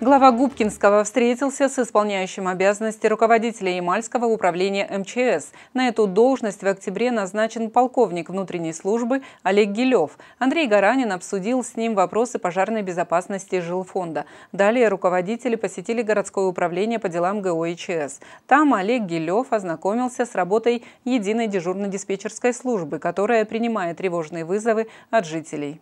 Глава Губкинского встретился с исполняющим обязанности руководителя Ямальского управления МЧС. На эту должность в октябре назначен полковник внутренней службы Олег Гилев. Андрей Гаранин обсудил с ним вопросы пожарной безопасности жилфонда. Далее руководители посетили городское управление по делам ГО и ЧС. Там Олег Гилев ознакомился с работой единой дежурно-диспетчерской службы, которая принимает тревожные вызовы от жителей.